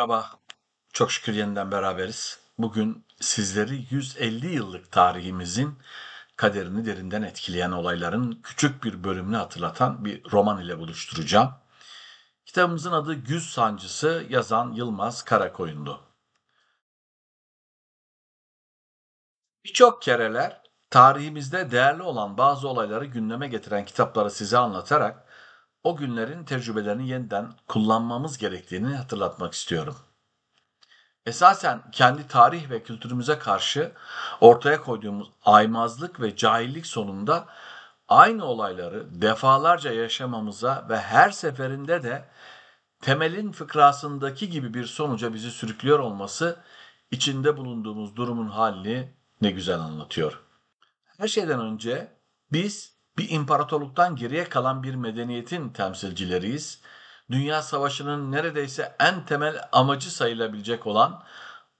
Merhaba. Çok şükür yeniden beraberiz. Bugün sizleri 150 yıllık tarihimizin kaderini derinden etkileyen olayların küçük bir bölümünü hatırlatan bir roman ile buluşturacağım. Kitabımızın adı Güz Sancısı yazan Yılmaz Karakoyundu. Birçok kereler tarihimizde değerli olan bazı olayları gündeme getiren kitapları size anlatarak o günlerin tecrübelerini yeniden kullanmamız gerektiğini hatırlatmak istiyorum. Esasen kendi tarih ve kültürümüze karşı ortaya koyduğumuz aymazlık ve cahillik sonunda aynı olayları defalarca yaşamamıza ve her seferinde de temelin fıkrasındaki gibi bir sonuca bizi sürüklüyor olması içinde bulunduğumuz durumun halini ne güzel anlatıyor. Her şeyden önce biz bir imparatorluktan geriye kalan bir medeniyetin temsilcileriyiz. Dünya Savaşı'nın neredeyse en temel amacı sayılabilecek olan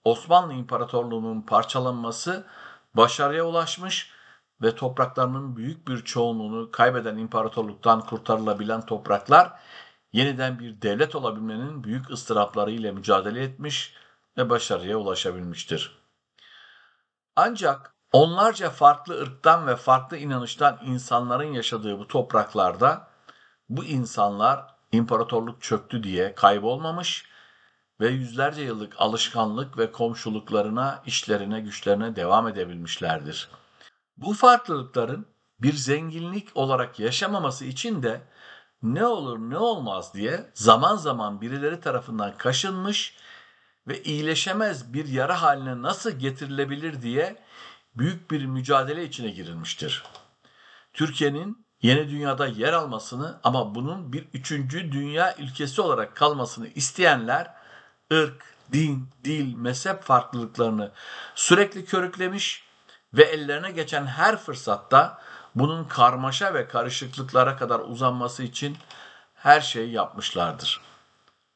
Osmanlı İmparatorluğu'nun parçalanması başarıya ulaşmış ve topraklarının büyük bir çoğunluğunu kaybeden imparatorluktan kurtarılabilen topraklar yeniden bir devlet olabilmenin büyük ıstırapları ile mücadele etmiş ve başarıya ulaşabilmiştir. Ancak Onlarca farklı ırktan ve farklı inanıştan insanların yaşadığı bu topraklarda bu insanlar imparatorluk çöktü diye kaybolmamış ve yüzlerce yıllık alışkanlık ve komşuluklarına, işlerine, güçlerine devam edebilmişlerdir. Bu farklılıkların bir zenginlik olarak yaşamaması için de ne olur ne olmaz diye zaman zaman birileri tarafından kaşınmış ve iyileşemez bir yara haline nasıl getirilebilir diye büyük bir mücadele içine girilmiştir. Türkiye'nin yeni dünyada yer almasını ama bunun bir üçüncü dünya ülkesi olarak kalmasını isteyenler ırk, din, dil, mezhep farklılıklarını sürekli körüklemiş ve ellerine geçen her fırsatta bunun karmaşa ve karışıklıklara kadar uzanması için her şeyi yapmışlardır.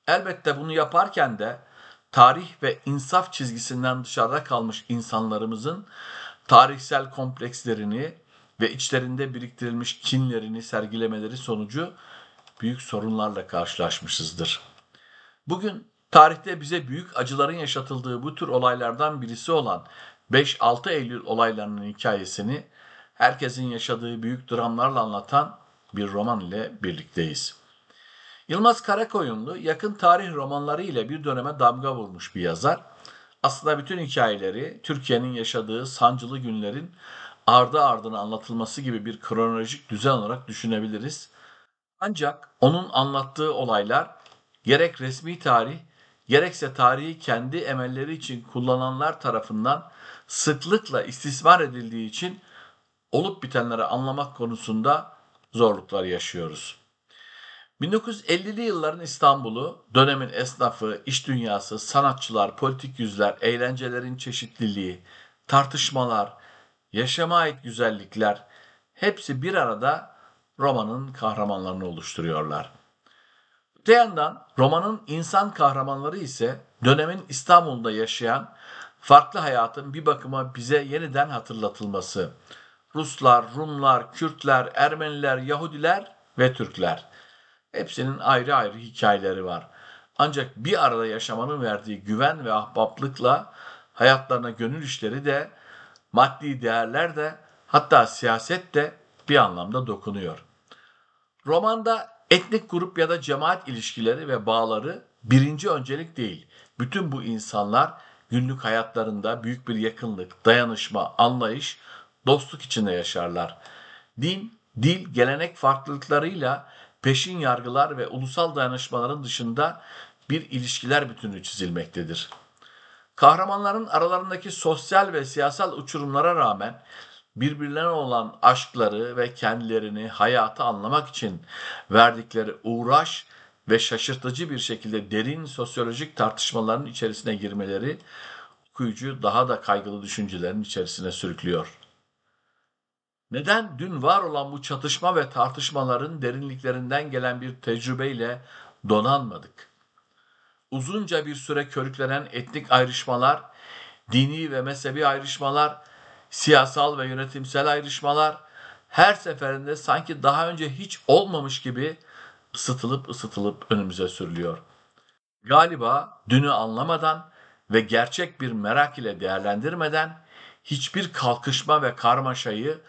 Elbette bunu yaparken de tarih ve insaf çizgisinden dışarıda kalmış insanlarımızın tarihsel komplekslerini ve içlerinde biriktirilmiş kinlerini sergilemeleri sonucu büyük sorunlarla karşılaşmışızdır. Bugün tarihte bize büyük acıların yaşatıldığı bu tür olaylardan birisi olan 5-6 Eylül olaylarının hikayesini herkesin yaşadığı büyük dramlarla anlatan bir roman ile birlikteyiz. Yılmaz Karakoyunlu yakın tarih romanları ile bir döneme damga vurmuş bir yazar aslında bütün hikayeleri Türkiye'nin yaşadığı sancılı günlerin ardı ardına anlatılması gibi bir kronolojik düzen olarak düşünebiliriz. Ancak onun anlattığı olaylar gerek resmi tarih gerekse tarihi kendi emelleri için kullananlar tarafından sıklıkla istismar edildiği için olup bitenleri anlamak konusunda zorluklar yaşıyoruz. 1950'li yılların İstanbul'u, dönemin esnafı, iş dünyası, sanatçılar, politik yüzler, eğlencelerin çeşitliliği, tartışmalar, yaşama ait güzellikler hepsi bir arada romanın kahramanlarını oluşturuyorlar. Öte yandan romanın insan kahramanları ise dönemin İstanbul'da yaşayan farklı hayatın bir bakıma bize yeniden hatırlatılması. Ruslar, Rumlar, Kürtler, Ermeniler, Yahudiler ve Türkler. Hepsinin ayrı ayrı hikayeleri var. Ancak bir arada yaşamanın verdiği güven ve ahbaplıkla hayatlarına gönül işleri de, maddi değerler de, hatta siyaset de bir anlamda dokunuyor. Romanda etnik grup ya da cemaat ilişkileri ve bağları birinci öncelik değil. Bütün bu insanlar günlük hayatlarında büyük bir yakınlık, dayanışma, anlayış, dostluk içinde yaşarlar. Din, dil, gelenek farklılıklarıyla peşin yargılar ve ulusal dayanışmaların dışında bir ilişkiler bütünü çizilmektedir. Kahramanların aralarındaki sosyal ve siyasal uçurumlara rağmen birbirlerine olan aşkları ve kendilerini, hayatı anlamak için verdikleri uğraş ve şaşırtıcı bir şekilde derin sosyolojik tartışmaların içerisine girmeleri okuyucu daha da kaygılı düşüncelerin içerisine sürüklüyor.'' Neden dün var olan bu çatışma ve tartışmaların derinliklerinden gelen bir tecrübeyle donanmadık? Uzunca bir süre körüklenen etnik ayrışmalar, dini ve mezhebi ayrışmalar, siyasal ve yönetimsel ayrışmalar her seferinde sanki daha önce hiç olmamış gibi ısıtılıp ısıtılıp önümüze sürülüyor. Galiba dünü anlamadan ve gerçek bir merak ile değerlendirmeden hiçbir kalkışma ve karmaşayı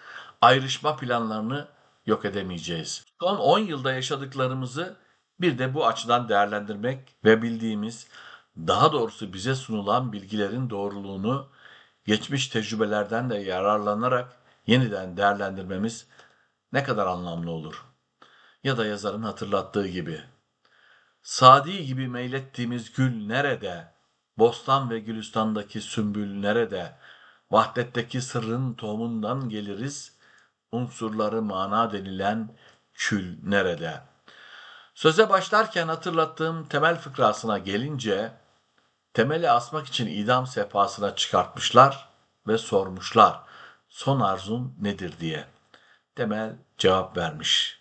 ayrışma planlarını yok edemeyeceğiz. Son 10 yılda yaşadıklarımızı bir de bu açıdan değerlendirmek ve bildiğimiz, daha doğrusu bize sunulan bilgilerin doğruluğunu geçmiş tecrübelerden de yararlanarak yeniden değerlendirmemiz ne kadar anlamlı olur? Ya da yazarın hatırlattığı gibi. Sadi gibi meylettiğimiz gül nerede? Bostan ve Gülistan'daki sümbül nerede? Vahdetteki sırrın tohumundan geliriz.'' unsurları mana denilen kül nerede? Söze başlarken hatırlattığım temel fıkrasına gelince temeli asmak için idam sefasına çıkartmışlar ve sormuşlar son arzun nedir diye. Temel cevap vermiş.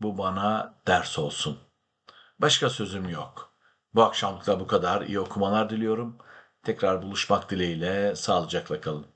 Bu bana ders olsun. Başka sözüm yok. Bu akşamlıkta bu kadar. iyi okumalar diliyorum. Tekrar buluşmak dileğiyle sağlıcakla kalın.